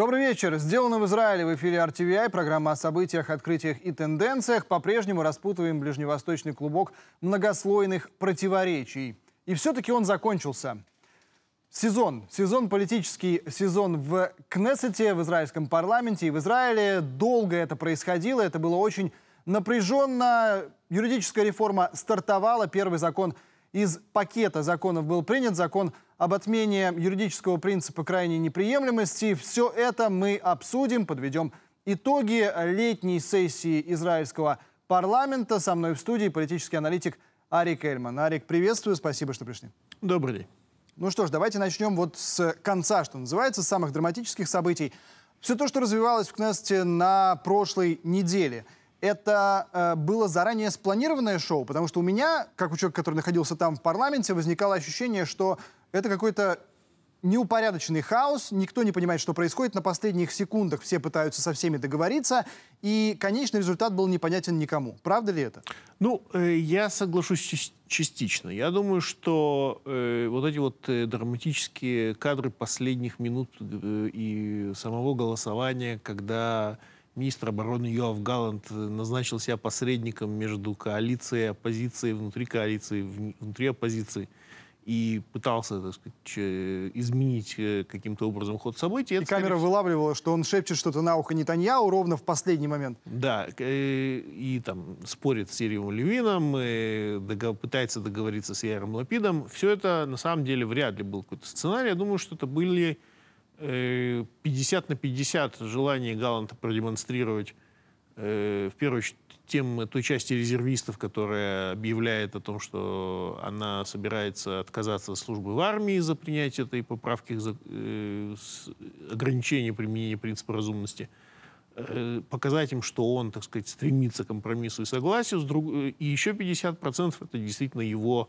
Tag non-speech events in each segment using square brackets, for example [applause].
Добрый вечер. Сделано в Израиле в эфире RTVI. Программа о событиях, открытиях и тенденциях. По-прежнему распутываем ближневосточный клубок многослойных противоречий. И все-таки он закончился. Сезон. Сезон политический, сезон в Кнессете, в израильском парламенте и в Израиле. Долго это происходило, это было очень напряженно. Юридическая реформа стартовала, первый закон из пакета законов был принят, закон об отмене юридического принципа крайней неприемлемости. Все это мы обсудим, подведем итоги летней сессии израильского парламента. Со мной в студии политический аналитик Арик Эльман. Арик, приветствую, спасибо, что пришли. Добрый день. Ну что ж, давайте начнем вот с конца, что называется, с самых драматических событий. Все то, что развивалось в Кнессете на прошлой неделе – это э, было заранее спланированное шоу, потому что у меня, как у человека, который находился там в парламенте, возникало ощущение, что это какой-то неупорядоченный хаос, никто не понимает, что происходит, на последних секундах все пытаются со всеми договориться, и конечный результат был непонятен никому. Правда ли это? Ну, э, я соглашусь частично. Я думаю, что э, вот эти вот э, драматические кадры последних минут э, и самого голосования, когда министр обороны Йоав Галланд э, назначил себя посредником между коалицией и оппозицией, внутри коалиции, внутри оппозиции – и пытался, так сказать, изменить э, каким-то образом ход событий. И камера скорее... вылавливала, что он шепчет что-то на ухо Нетаньяу ровно в последний момент. Да, э, и, там спорит с Ирием Левином, э, догов... пытается договориться с Яром Лапидом. Все это, на самом деле, вряд ли был какой-то сценарий. Я думаю, что это были 50 на 50 желание Галанта продемонстрировать в первую очередь тем, э, той части резервистов, которая объявляет о том, что она собирается отказаться от службы в армии за принятие этой поправки, за э, ограничение применения принципа разумности, э, показать им, что он, так сказать, стремится к компромиссу и согласию, с друг... Э, и еще 50% это действительно его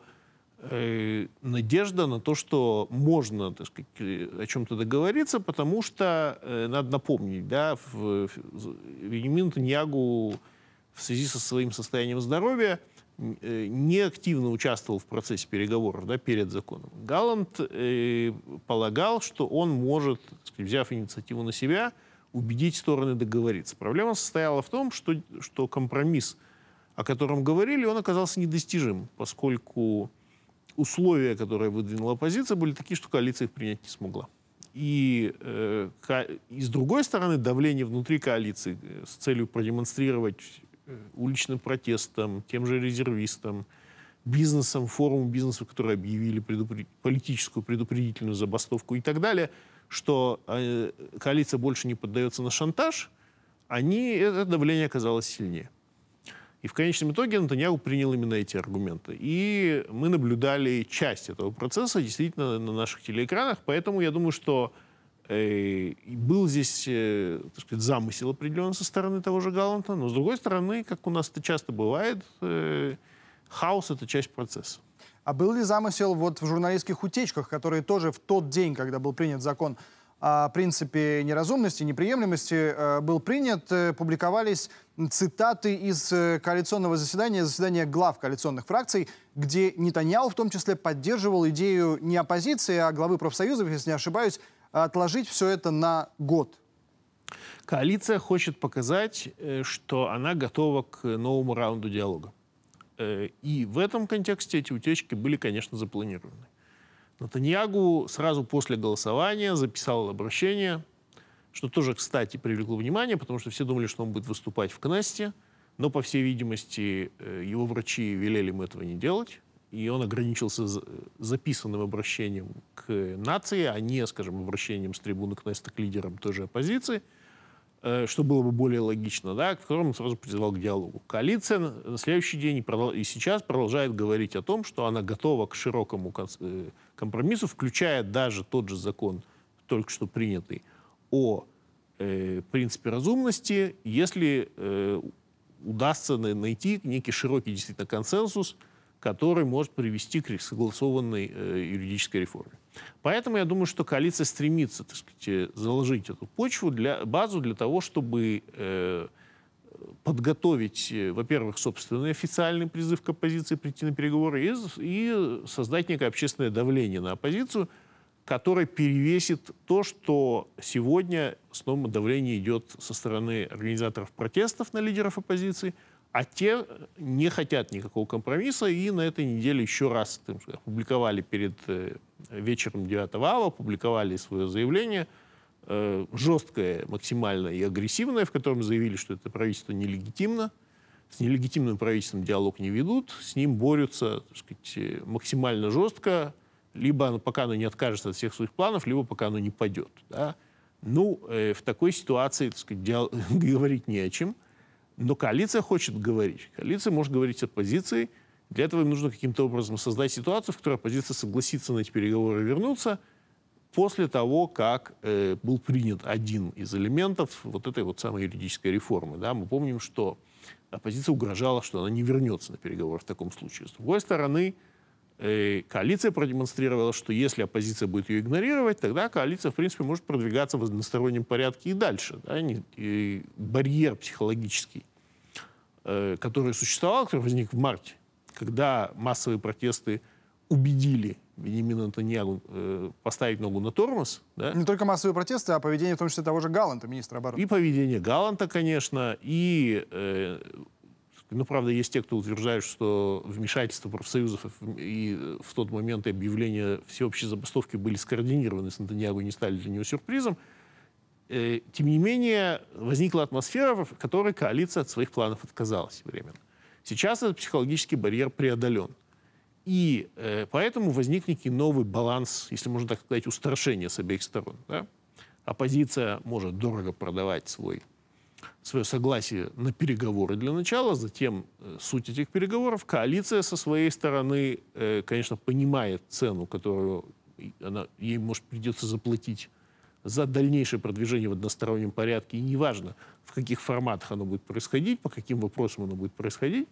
э, надежда на то, что можно, так сказать, э, о чем-то договориться, потому что, э, надо напомнить, да, в, в, Венимин Таньягу в связи со своим состоянием здоровья э, неактивно участвовал в процессе переговоров да, перед законом. Галланд э, полагал, что он может, сказать, взяв инициативу на себя, убедить стороны договориться. Проблема состояла в том, что, что компромисс, о котором говорили, он оказался недостижим, поскольку условия, которые выдвинула оппозиция, были такие, что коалиция их принять не смогла. И, э, и с другой стороны, давление внутри коалиции э, с целью продемонстрировать уличным протестам, тем же резервистам, бизнесом, форумом бизнеса, которые объявили предупр... политическую предупредительную забастовку и так далее, что э, коалиция больше не поддается на шантаж, они, это давление оказалось сильнее. И в конечном итоге Антоняу принял именно эти аргументы. И мы наблюдали часть этого процесса действительно на наших телеэкранах, поэтому я думаю, что Э, и был здесь, э, так сказать, замысел определенный со стороны того же Галанта, но с другой стороны, как у нас это часто бывает, э, хаос — это часть процесса. А был ли замысел вот в журналистских утечках, которые тоже в тот день, когда был принят закон о принципе неразумности, неприемлемости, был принят, публиковались цитаты из коалиционного заседания, заседания глав коалиционных фракций, где Нетаньяу в том числе поддерживал идею не оппозиции, а главы профсоюзов, если не ошибаюсь, отложить все это на год. Коалиция хочет показать, э, что она готова к новому раунду диалога. Э, и в этом контексте эти утечки были, конечно, запланированы. Натаньягу сразу после голосования записал обращение, что тоже, кстати, привлекло внимание, потому что все думали, что он будет выступать в Кнесте, но, по всей видимости, э, его врачи велели ему этого не делать и он ограничился записанным обращением к нации, а не, скажем, обращением с трибуны к Неста к лидерам той же оппозиции, э, что было бы более логично, да, в котором он сразу призывал к диалогу. Коалиция на следующий день и сейчас продолжает говорить о том, что она готова к широкому э, компромиссу, включая даже тот же закон, только что принятый, о э, принципе разумности, если удастся найти некий широкий действительно консенсус – который может привести к согласованной э, юридической реформе. Поэтому я думаю, что коалиция стремится, так сказать, э, заложить эту почву, для, базу для того, чтобы э, подготовить, э, во-первых, собственный официальный призыв к оппозиции прийти на переговоры и, и создать некое общественное давление на оппозицию, которое перевесит то, что сегодня снова давление идет со стороны организаторов протестов на лидеров оппозиции – а те э, не хотят никакого компромисса и на этой неделе еще раз там, опубликовали перед э, вечером 9 ава, опубликовали свое заявление, э, жесткое максимально и агрессивное, в котором заявили, что это правительство нелегитимно, с нелегитимным правительством диалог не ведут, с ним борются так сказать, максимально жестко, либо пока оно не откажется от всех своих планов, либо пока оно не падет. Да? Ну, э, в такой ситуации так сказать, диал- [laughs] говорить не о чем – но коалиция хочет говорить. Коалиция может говорить от позиции. Для этого им нужно каким-то образом создать ситуацию, в которой оппозиция согласится на эти переговоры вернуться после того, как э, был принят один из элементов вот этой вот самой юридической реформы. Да? Мы помним, что оппозиция угрожала, что она не вернется на переговоры в таком случае. С другой стороны, э, коалиция продемонстрировала, что если оппозиция будет ее игнорировать, тогда коалиция, в принципе, может продвигаться в одностороннем порядке и дальше. Да? Не, и барьер психологический Э, который существовал, который возник в марте, когда массовые протесты убедили Бенемина Натаньягу э, поставить ногу на тормоз. Да? Не только массовые протесты, а поведение в том числе того же Галанта, министра обороны. И поведение Галанта, конечно, и... Э, ну, правда, есть те, кто утверждают, что вмешательство профсоюзов и в тот момент и объявление всеобщей забастовки были скоординированы с Натаньягу и не стали для него сюрпризом. Э, тем не менее, возникла атмосфера, в которой коалиция от своих планов отказалась временно. Сейчас этот психологический барьер преодолен. И э, поэтому возник некий новый баланс, если можно так сказать, устрашение с обеих сторон. Да? Оппозиция может дорого продавать свой, свое согласие на переговоры для начала, затем э, суть этих переговоров. Коалиция со своей стороны, э, конечно, понимает цену, которую она, ей, может, придется заплатить за дальнейшее продвижение в одностороннем порядке, и неважно, в каких форматах оно будет происходить, по каким вопросам оно будет происходить,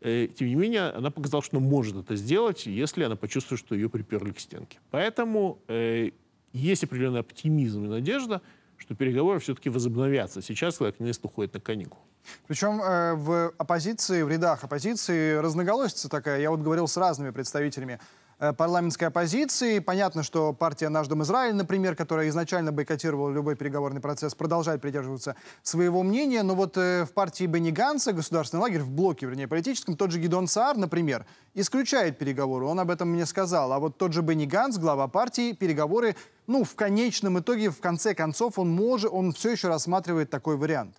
э, тем не менее, она показала, что может это сделать, если она почувствует, что ее приперли к стенке. Поэтому э, есть определенный оптимизм и надежда, что переговоры все-таки возобновятся. Сейчас Лакнест уходит на каникул. Причем э, в оппозиции, в рядах оппозиции разноголосица такая. Я вот говорил с разными представителями Э, парламентской оппозиции. Понятно, что партия «Наш дом Израиль», например, которая изначально бойкотировала любой переговорный процесс, продолжает придерживаться своего мнения. Но вот э, в партии Бенни Ганса, государственный лагерь, в блоке, вернее, политическом, тот же Гидон Саар, например, исключает переговоры. Он об этом мне сказал. А вот тот же Бенни Ганс, глава партии, переговоры, ну, в конечном итоге, в конце концов, он может, он все еще рассматривает такой вариант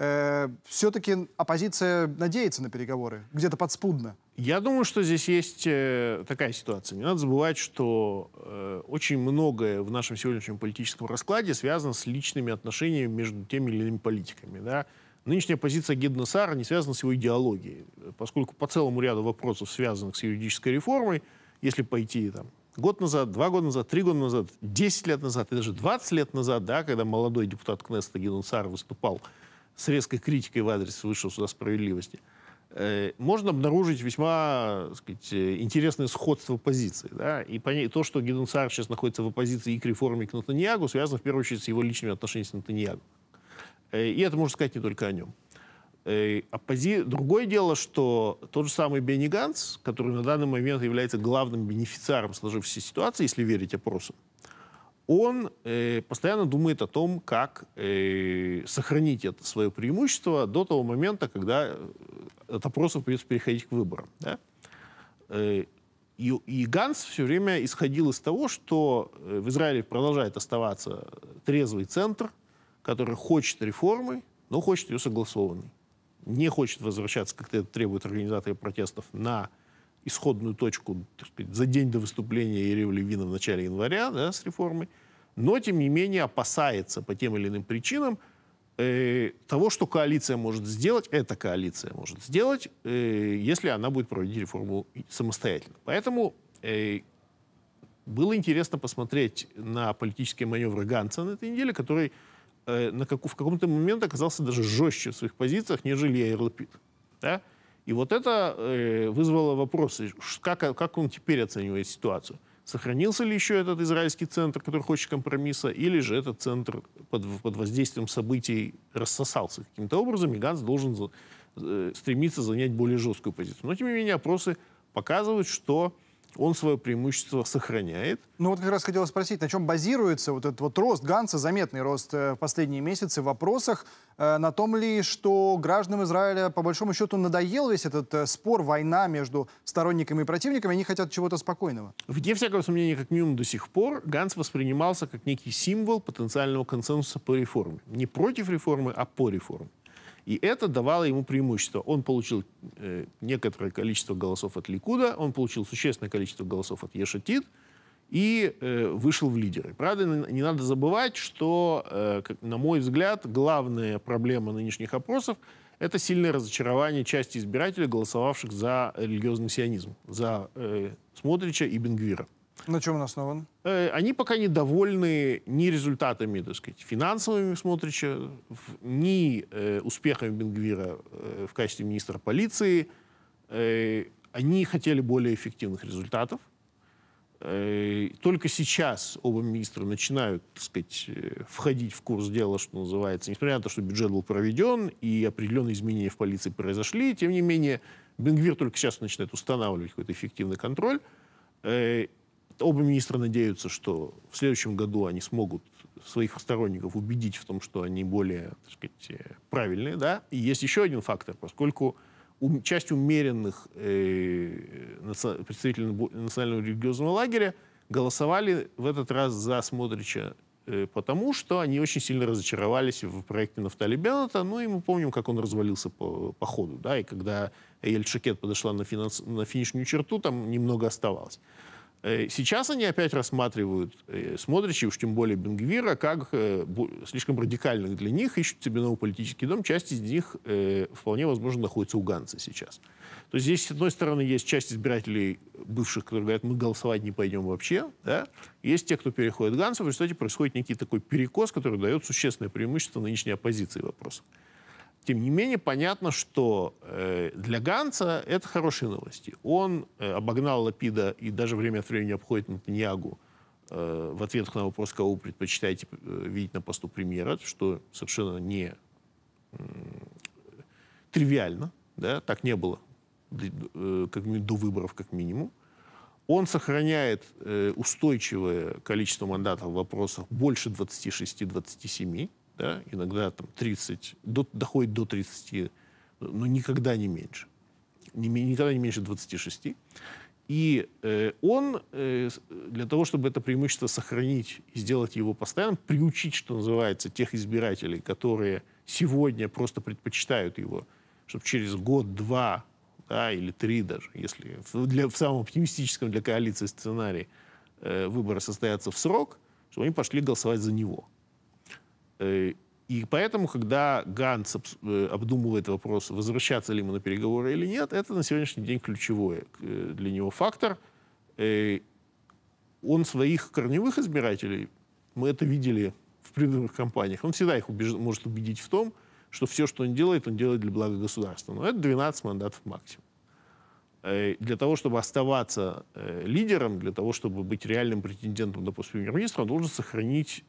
э, все-таки оппозиция надеется на переговоры, где-то подспудно. Я думаю, что здесь есть э, такая ситуация. Не надо забывать, что э, очень многое в нашем сегодняшнем политическом раскладе связано с личными отношениями между теми или иными политиками. Да? Нынешняя позиция Гедна Сара не связана с его идеологией, поскольку по целому ряду вопросов, связанных с юридической реформой, если пойти там, год назад, два года назад, три года назад, десять лет назад и даже двадцать лет назад, да, когда молодой депутат Кнеста Гедон Сар выступал с резкой критикой в адрес Высшего суда справедливости, э, можно обнаружить весьма так сказать, э, интересное сходство позиций. Да? И то, что Гедон сейчас находится в оппозиции и к реформе, и к Натаньягу, связано в первую очередь с его личными отношениями с Натаньягу. Э, и это можно сказать не только о нем. Оппози... Другое дело, что тот же самый Бенни Ганс, который на данный момент является главным бенефициаром сложившейся ситуации, если верить опросам, он э, постоянно думает о том, как э, сохранить это свое преимущество до того момента, когда э, от опросов придется переходить к выборам. Да? Э, и, и Ганс все время исходил из того, что э, в Израиле продолжает оставаться трезвый центр, который хочет реформы, но хочет ее согласованной. Не хочет возвращаться, как это требуют организаторы протестов, на исходную точку сказать, за день до выступления Ерева Левина в начале января да, с реформой, но, тем не менее, опасается по тем или иным причинам э, того, что коалиция может сделать, эта коалиция может сделать, э, если она будет проводить реформу самостоятельно. Поэтому э, было интересно посмотреть на политические маневры Ганца на этой неделе, который э, на как, в каком-то момент оказался даже жестче в своих позициях, нежели Яйр Лапид. Да? И вот это э, вызвало вопросы, как, а, как он теперь оценивает ситуацию. Сохранился ли еще этот израильский центр, который хочет компромисса, или же этот центр под, под воздействием событий рассосался каким-то образом, и Ганс должен за, э, стремиться занять более жесткую позицию. Но, тем не менее, опросы показывают, что он свое преимущество сохраняет. Ну вот как раз хотела спросить, на чем базируется вот этот вот рост Ганса, заметный рост э, в последние месяцы в вопросах, э, на том ли, что гражданам Израиля по большому счету надоел весь этот э, спор, война между сторонниками и противниками, они хотят чего-то спокойного? Вне всякого сомнения, как минимум до сих пор, Ганс воспринимался как некий символ потенциального консенсуса по реформе. Не против реформы, а по реформе. И это давало ему преимущество. Он получил э, некоторое количество голосов от Ликуда, он получил существенное количество голосов от Ешатид и э, вышел в лидеры. Правда, не надо забывать, что, э, на мой взгляд, главная проблема нынешних опросов – это сильное разочарование части избирателей, голосовавших за религиозный сионизм, за э, Смотрича и Бенгвира. На чем он основан? Э, они пока недовольны ни результатами, так сказать, финансовыми Смотрича, ни э, успехами Бенгвира э, в качестве министра полиции. они хотели более эффективных результатов. Только сейчас оба министра начинают, так сказать, входить в курс дела, что называется. Несмотря на то, что бюджет был проведен и определенные изменения в полиции произошли, тем не менее Бенгвир только сейчас начинает устанавливать какой-то эффективный контроль. Оба министра надеются, что в следующем году они смогут своих сторонников убедить в том, что они более, так сказать, э, правильные, да. И есть еще один фактор, поскольку часть умеренных э, представителей национального религиозного лагеря голосовали в этот раз за Смотрича э, потому, что они очень сильно разочаровались в проекте Нафтали Беннета. Ну и мы помним, как он развалился по, по ходу, да, и когда Эль Шакет подошла на, финанс, на финишную черту, там немного оставалось. Э, сейчас они опять рассматривают э, Смотрича, уж тем более Бенгвира, как э, слишком радикальных для них, ищут себе новый политический дом. Часть из них вполне возможно находится у Ганца сейчас. То есть здесь, с одной стороны, есть часть избирателей бывших, которые говорят, мы голосовать не пойдем вообще. Да? Есть те, кто переходит Ганса. В результате происходит некий такой перекос, который дает существенное преимущество нынешней оппозиции вопроса. Тем не менее, понятно, что э, для Ганца это хорошие новости. Он э, обогнал Лапида и даже время от времени обходит Натаньягу э, в ответ на вопрос, кого вы предпочитаете видеть на посту премьера, что совершенно не тривиально, да, так не было как минимум, до выборов как минимум. Он сохраняет устойчивое количество мандатов в вопросах больше 26-27 да, иногда там 30, до, доходит до 30, но никогда не меньше. Не, никогда не меньше 26. И э, он, э, для того, чтобы это преимущество сохранить и сделать его постоянным, приучить, что называется, тех избирателей, которые сегодня просто предпочитают его, чтобы через год-два да, или три даже, если для, в самом оптимистическом для коалиции сценарии э, выборы состоятся в срок, чтобы они пошли голосовать за него. Э, и поэтому, когда Ганс э, обдумывает вопрос, возвращаться ли ему на переговоры или нет, это на сегодняшний день ключевой э, для него фактор. Он своих корневых избирателей, мы это видели в предыдущих кампаниях, он всегда их убеж... может убедить в том, что все, что он делает, он делает для блага государства. Но это 12 мандатов максимум. Для того, чтобы оставаться лидером, для того, чтобы быть реальным претендентом на пост премьер-министра, он должен сохранить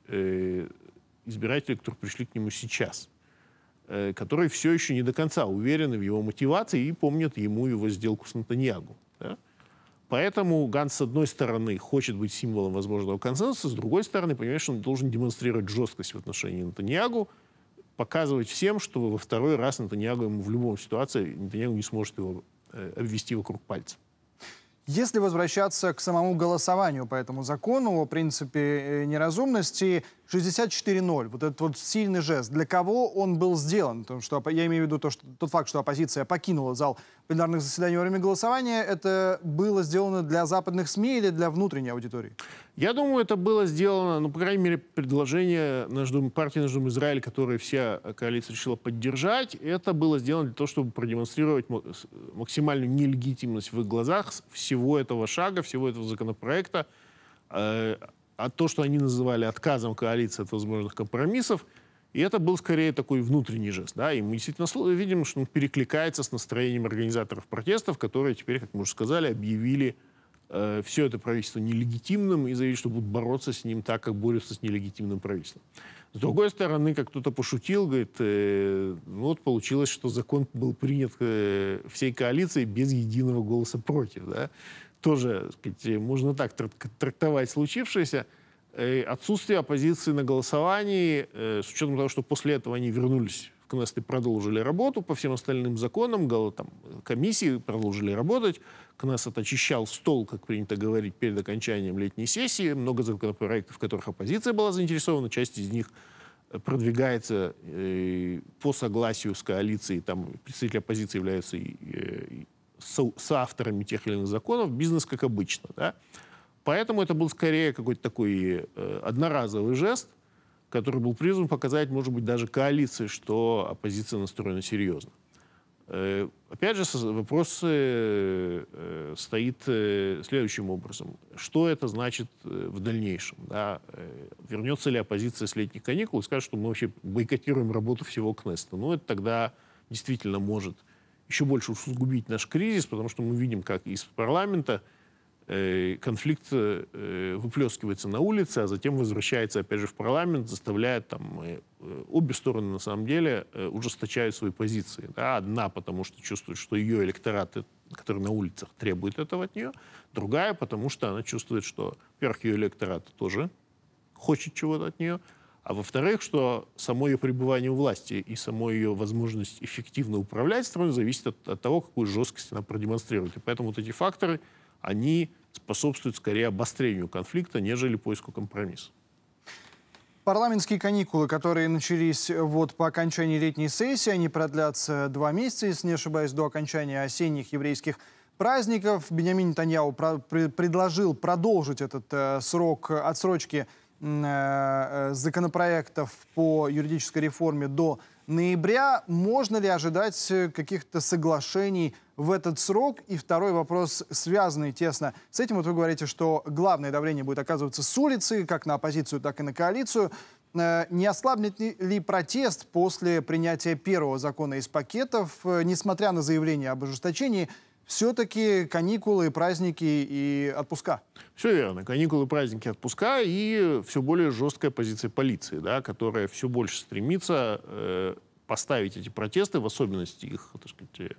избирателей, которые пришли к нему сейчас, э, которые все еще не до конца уверены в его мотивации и помнят ему его сделку с Натаньягу. Да? Поэтому Ганс, с одной стороны, хочет быть символом возможного консенсуса, с другой стороны, понимаешь, он должен демонстрировать жесткость в отношении Натаньягу, показывать всем, что во второй раз Натаньягу ему в любом ситуации, Натаньягу не сможет его э, обвести вокруг пальца. Если возвращаться к самому голосованию по этому закону о принципе э, неразумности, 64-0, вот этот вот сильный жест, для кого он был сделан? Потому что я имею в виду то, что, тот факт, что оппозиция покинула зал пленарных заседаний во время голосования, это было сделано для западных СМИ или для внутренней аудитории? Я думаю, это было сделано, ну, по крайней мере, предложение Наждум, партии Наждум Израиль, которое вся коалиция решила поддержать, это было сделано для того, чтобы продемонстрировать максимальную нелегитимность в их глазах всего этого шага, всего этого законопроекта, э, а то, что они называли отказом коалиции от возможных компромиссов, и это был скорее такой внутренний жест. Да? И мы действительно видим, что он перекликается с настроением организаторов протестов, которые теперь, как мы уже сказали, объявили э, все это правительство нелегитимным и заявили, что будут бороться с ним так, как борются с нелегитимным правительством. С другой стороны, как кто-то пошутил, говорит, э, ну вот получилось, что закон был принят э, всей коалицией без единого голоса против. Да? тоже, так сказать, можно так трактовать случившееся, э, отсутствие оппозиции на голосовании, э, с учетом того, что после этого они вернулись в Кнест и продолжили работу по всем остальным законам, там, комиссии продолжили работать, Кнессет очищал стол, как принято говорить, перед окончанием летней сессии, много законопроектов, в которых оппозиция была заинтересована, часть из них э, продвигается э, по согласию с коалицией, там представители оппозиции являются и, и, со, соавторами тех или иных законов, бизнес как обычно. Да? Поэтому это был скорее какой-то такой э, одноразовый жест, который был призван показать, может быть, даже коалиции, что оппозиция настроена серьезно. Э, опять же, вопрос э, э, стоит э, следующим образом. Что это значит э, в дальнейшем? Да? Э, вернется ли оппозиция с летних каникул и скажет, что мы вообще бойкотируем работу всего КНЕСТа? Ну, это тогда действительно может еще больше усугубить наш кризис, потому что мы видим, как из парламента э, конфликт э, выплескивается на улице, а затем возвращается опять же в парламент, заставляет там э, обе стороны на самом деле ужесточают свои позиции. Да? Одна, потому что чувствует, что ее электораты, которые на улицах, требуют этого от нее. Другая, потому что она чувствует, что, во-первых, ее электорат тоже хочет чего-то от нее а во-вторых, что само ее пребывание у власти и само ее возможность эффективно управлять страной зависит от, от того, какую жесткость она продемонстрирует. И поэтому вот эти факторы, они способствуют скорее обострению конфликта, нежели поиску компромисса. Парламентские каникулы, которые начались э, вот по окончании летней сессии, они продлятся два месяца, если не ошибаюсь, до окончания осенних еврейских праздников. Бениамин Таньяу про предложил продолжить этот э, срок э, отсрочки э, Э, э, законопроектов по юридической реформе до ноября. Можно ли ожидать э, каких-то соглашений в этот срок? И второй вопрос, связанный тесно с этим. Вот вы говорите, что главное давление будет оказываться с улицы, как на оппозицию, так и на коалицию. Не ослабнет ли протест после принятия первого закона из пакетов, несмотря на заявление об ожесточении? все-таки каникулы, праздники и отпуска. Все верно. Каникулы, праздники, отпуска и все более жесткая позиция полиции, да, которая все больше стремится э, поставить эти протесты, в особенности их, так сказать, э,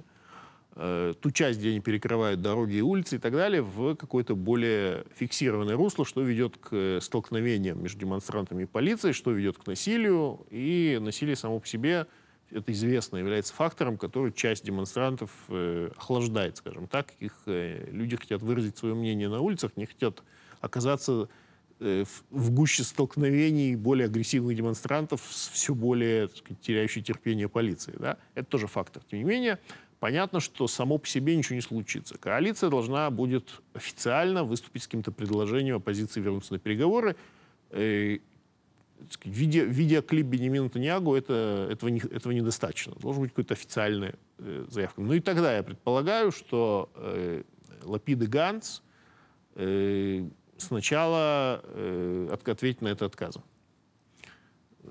э, ту часть, где они перекрывают дороги и улицы и так далее, в какое-то более фиксированное русло, что ведет к э, столкновениям между демонстрантами и полицией, что ведет к насилию, и насилие само по себе – это известно, является фактором, который часть демонстрантов э, охлаждает, скажем так. Их, э, люди хотят выразить свое мнение на улицах, не хотят оказаться э, в, в гуще столкновений более агрессивных демонстрантов с все более сказать, теряющей терпение полиции. Да? Это тоже фактор. Тем не менее, понятно, что само по себе ничего не случится. Коалиция должна будет официально выступить с каким-то предложением оппозиции вернуться на переговоры. Э, сказать, виде, видеоклип Бенемина Таньягу это, этого, не, этого недостаточно. Должен быть какой-то официальная э, заявка. Ну и тогда я предполагаю, что э, Лапид и Ганс э, сначала э, от, ответят на это отказом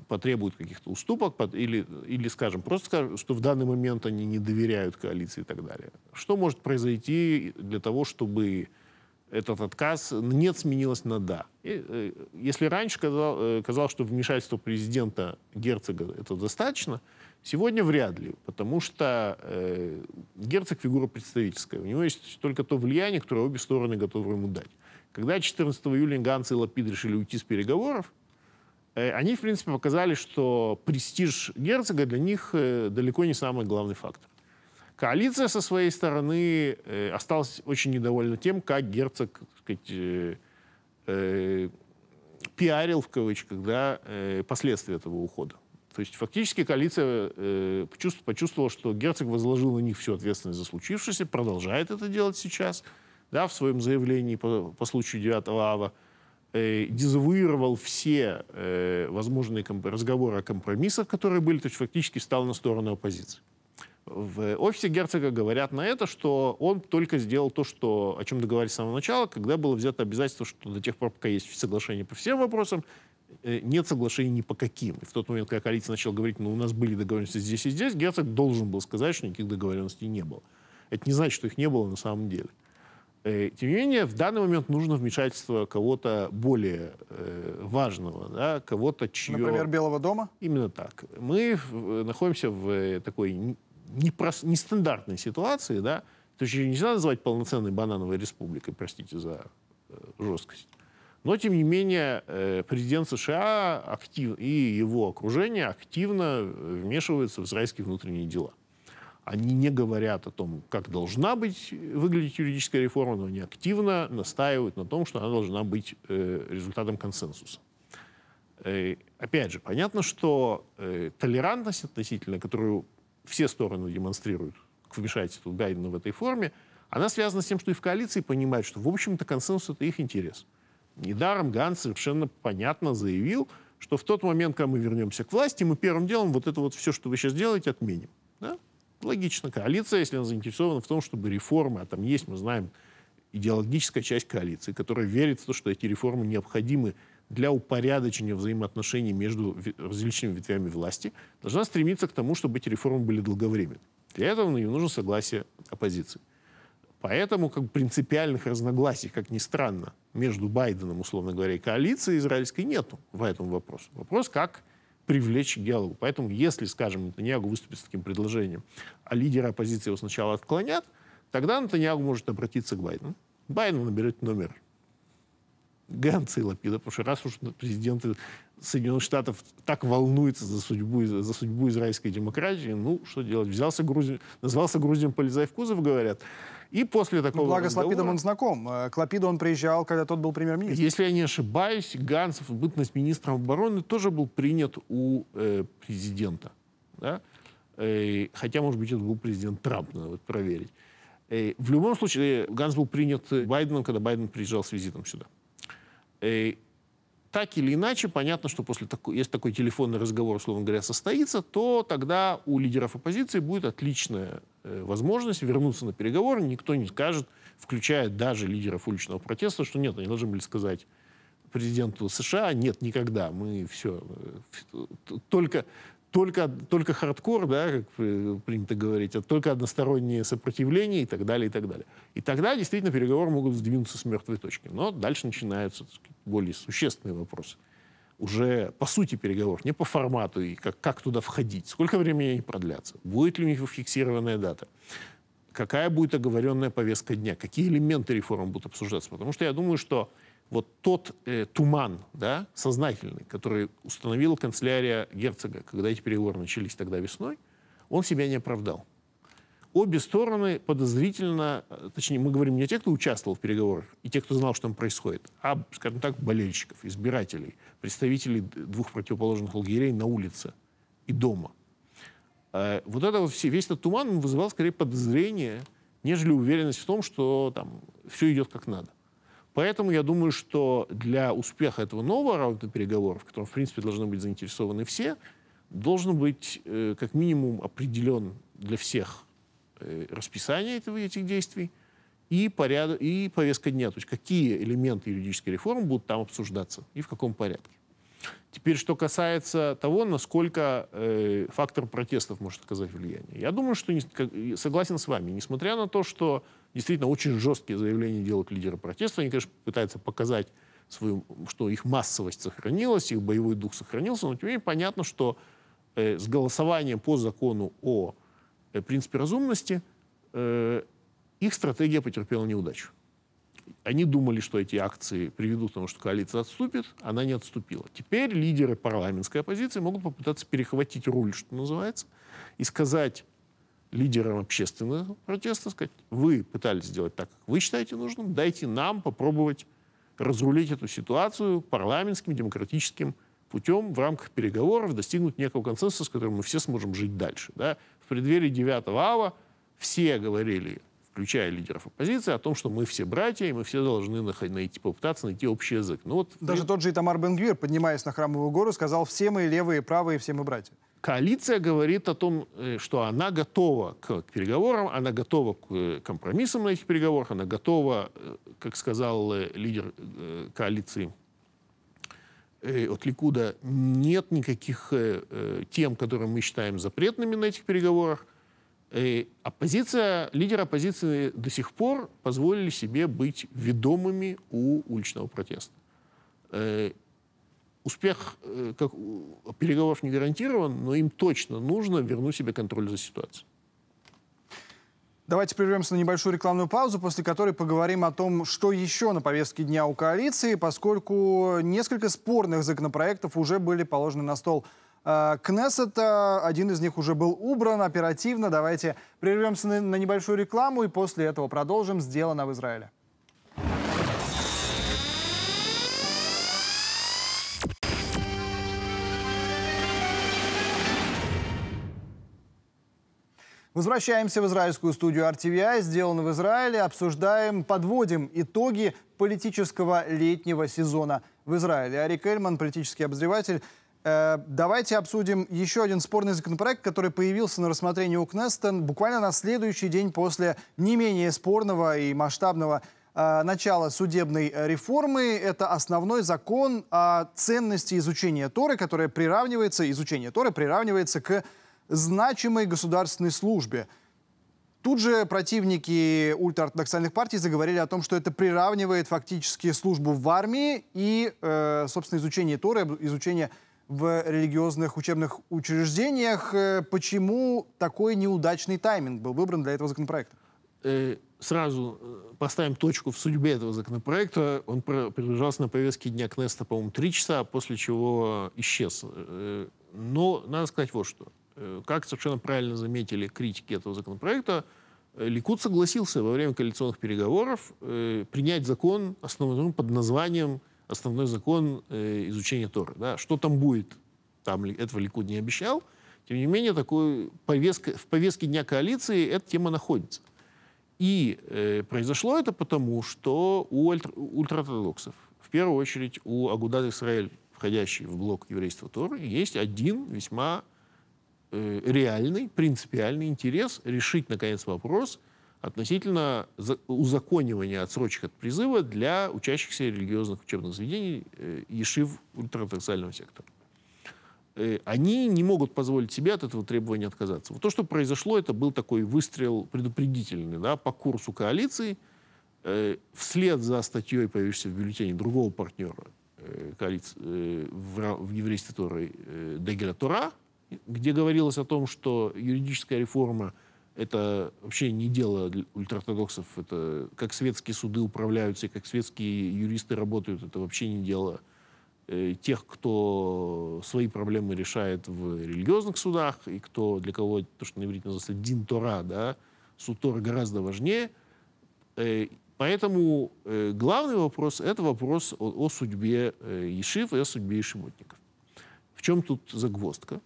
потребуют каких-то уступок, или, или скажем, просто скажем, что в данный момент они не доверяют коалиции и так далее. Что может произойти для того, чтобы этот отказ «нет» сменилось на «да». И, э, если раньше казал, э, казалось, что вмешательство президента Герцога это достаточно, сегодня вряд ли, потому что э, Герцог фигура представительская. У него есть только то влияние, которое обе стороны готовы ему дать. Когда 14 июля Ганс и Лапид решили уйти с переговоров, э, они, в принципе, показали, что престиж Герцога для них э, далеко не самый главный фактор. Коалиция со своей стороны э, осталась очень недовольна тем, как Герцог, так сказать, э, э, пиарил в кавычках да, э, последствия этого ухода. То есть фактически коалиция э, почувствовала, почувствовала, что Герцог возложил на них всю ответственность за случившееся, продолжает это делать сейчас, да, в своем заявлении по, по случаю 9 ава, э, дезавуировал все э, возможные разговоры о компромиссах, которые были, то есть фактически встал на сторону оппозиции. В офисе герцога говорят на это, что он только сделал то, что, о чем договорились с самого начала, когда было взято обязательство, что до тех пор, пока есть соглашение по всем вопросам, э, нет соглашений ни по каким. И в тот момент, когда коалиция начала говорить, ну, у нас были договоренности здесь и здесь, герцог должен был сказать, что никаких договоренностей не было. Это не значит, что их не было на самом деле. Э, тем не менее, в данный момент нужно вмешательство кого-то более э, важного, да, кого-то, чье... Например, Белого дома? Именно так. Мы э, находимся в такой нестандартной ситуации, да, то есть ее нельзя назвать полноценной банановой республикой, простите за э, жесткость. Но, тем не менее, э, президент США актив, и его окружение активно э, вмешиваются в израильские внутренние дела. Они не говорят о том, как должна быть, выглядеть юридическая реформа, но они активно настаивают на том, что она должна быть результатом консенсуса. Опять же, понятно, что толерантность относительно, которую все стороны демонстрируют к вмешательству Байдена в этой форме, она связана с тем, что и в коалиции понимают, что, в общем-то, консенсус — это их интерес. Недаром Ганс совершенно понятно заявил, что в тот момент, когда мы вернемся к власти, мы первым делом вот это вот все, что вы сейчас делаете, отменим. Да? Логично. Коалиция, если она заинтересована в том, чтобы реформы, а там есть, мы знаем, идеологическая часть коалиции, которая верит в то, что эти реформы необходимы для упорядочения взаимоотношений между различными ветвями власти должна стремиться к тому, чтобы эти реформы были долговременны. Для этого на нее нужно согласие оппозиции. Поэтому как принципиальных разногласий, как ни странно, между Байденом, условно говоря, и коалицией израильской нету в этом вопросе. Вопрос, как привлечь к диалогу. Поэтому, если, скажем, Натаньягу выступит с таким предложением, а лидеры оппозиции его сначала отклонят, тогда Натаньягу может обратиться к Байдену. Байден наберет номер и Лапида, потому что раз уж президенты Соединенных Штатов так волнуется за судьбу, за судьбу израильской демократии, ну, что делать? Взялся Грузин, назвался Грузин, полезай в кузов, говорят. И после ну, такого... Ну, благо разговора... с Лапидом он знаком. Э, к Лапиду он приезжал, когда тот был премьер-министром. Если я не ошибаюсь, Ганцев, бытность министром обороны, тоже был принят у э, президента. Да? Э, хотя, может быть, это был президент Трамп, надо вот проверить. Э, в любом случае, э, Ганс был принят Байденом, когда Байден приезжал с визитом сюда э, так или иначе, понятно, что после такой, если такой телефонный разговор, условно говоря, состоится, то тогда у лидеров оппозиции будет отличная э, возможность вернуться на переговоры. Никто не скажет, включая даже лидеров уличного протеста, что нет, они должны были сказать президенту США, нет, никогда, мы все, э, только, только, только хардкор, да, как э, принято говорить, а только одностороннее сопротивление и так далее, и так далее. И тогда действительно переговоры могут сдвинуться с мертвой точки. Но дальше начинаются более существенные вопросы. Уже по сути переговоров, не по формату, и как, как туда входить, сколько времени они продлятся, будет ли у них фиксированная дата, какая будет оговоренная повестка дня, какие элементы реформ будут обсуждаться. Потому что я думаю, что вот тот э, туман да, сознательный, который установила канцелярия герцога, когда эти переговоры начались тогда весной, он себя не оправдал. Обе стороны подозрительно, э, точнее, мы говорим не о тех, кто участвовал в переговорах, и тех, кто знал, что там происходит, а, скажем так, болельщиков, избирателей, представителей двух противоположных лагерей на улице и дома. Э, вот это вот все, весь этот туман вызывал скорее подозрение, нежели уверенность в том, что там все идет как надо. Поэтому я думаю, что для успеха этого нового раунда переговоров, в котором, в принципе, должны быть заинтересованы все, должен быть э, как минимум определен для всех э, расписание этого, этих действий и, поряд... и повестка дня, то есть какие элементы юридической реформы будут там обсуждаться и в каком порядке. Теперь, что касается того, насколько э, фактор протестов может оказать влияние. Я думаю, что не, как, согласен с вами, несмотря на то, что действительно очень жесткие заявления делают лидеры протеста. Они, конечно, пытаются показать свою, что их массовость сохранилась, их боевой дух сохранился, но тем не менее понятно, что э, с голосованием по закону о э, принципе разумности э, их стратегия потерпела неудачу. Они думали, что эти акции приведут к тому, что коалиция отступит, она не отступила. Теперь лидеры парламентской оппозиции могут попытаться перехватить руль, что называется, и сказать лидерам общественного протеста, сказать, вы пытались сделать так, как вы считаете нужным, дайте нам попробовать разрулить эту ситуацию парламентским, демократическим путем в рамках переговоров, достигнуть некого консенсуса, с которым мы все сможем жить дальше. Да? В преддверии 9 ава все говорили, включая лидеров оппозиции, о том, что мы все братья, и мы все должны найти, попытаться найти общий язык. Ну, вот, Даже и... тот же Тамар Бенгвир, поднимаясь на Храмовую гору, сказал, все мы левые, правые, все мы братья. Коалиция говорит о том, э, что она готова к переговорам, она готова к э, компромиссам на этих переговорах, она готова, э, как сказал лидер коалиции от Ликуда, нет никаких тем, которые мы считаем запретными на этих переговорах. И оппозиция, лидеры оппозиции до сих пор позволили себе быть ведомыми у уличного протеста успех э, как, переговоров не гарантирован, но им точно нужно вернуть себе контроль за ситуацией. Давайте прервемся на небольшую рекламную паузу, после которой поговорим о том, что еще на повестке дня у коалиции, поскольку несколько спорных законопроектов уже были положены на стол э, Кнессета. Один из них уже был убран оперативно. Давайте прервемся на небольшую рекламу и после этого продолжим. Сделано в Израиле. Возвращаемся в израильскую студию RTVI, сделано в Израиле, обсуждаем, подводим итоги политического летнего сезона в Израиле. Арик Эльман, политический обозреватель. Э, давайте обсудим еще один спорный законопроект, который появился на рассмотрении у Кнеста буквально на следующий день после не менее спорного и масштабного э, начала судебной реформы. Это основной закон о ценности изучения Торы, которое приравнивается, изучение Торы приравнивается к значимой государственной службе. Тут же противники ультраортодоксальных партий заговорили о том, что это приравнивает фактически службу в армии и, э, собственно, изучение Торы, изучение в религиозных учебных учреждениях. Э, почему такой неудачный тайминг был выбран для этого законопроекта? Э, сразу э, поставим точку в судьбе этого законопроекта. Он продолжался на повестке дня Кнеста, по-моему, три часа, после чего исчез. Но надо сказать вот что. Э, как совершенно правильно заметили критики этого законопроекта, э, Ликуд согласился во время коалиционных переговоров э, принять закон основным ну, под названием «Основной закон э, изучения Торы». Да? Что там будет, там этого Ликуд не обещал. Тем не менее, такой повестка, в повестке дня коалиции эта тема находится. И э, произошло это потому, что у ультра, ультраортодоксов, в первую очередь у Агудат Израиль, входящий в блок еврейства Торы, есть один весьма э, реальный, принципиальный интерес решить, наконец, вопрос относительно узаконивания отсрочек от призыва для учащихся религиозных учебных заведений э, Ешив ультраортодоксального сектора. Э, они не могут позволить себе от этого требования отказаться. Вот то, что произошло, это был такой выстрел предупредительный да, по курсу коалиции. Э, вслед за статьей, появившейся в бюллетене другого партнера, э, коалиции, э, в, в еврействе Торы э, Дегеля Тора, где говорилось о том, что юридическая реформа это вообще не дело ультраортодоксов, это как светские суды управляются и как светские юристы работают, это вообще не дело э, тех, кто свои проблемы решает в религиозных судах, и кто, для кого то, что на иврите называется Дин Тора, да, суд Тора гораздо важнее. Э, поэтому э, главный вопрос — это вопрос о, о судьбе э, Ешив и о судьбе ешемотников. В чем тут загвоздка?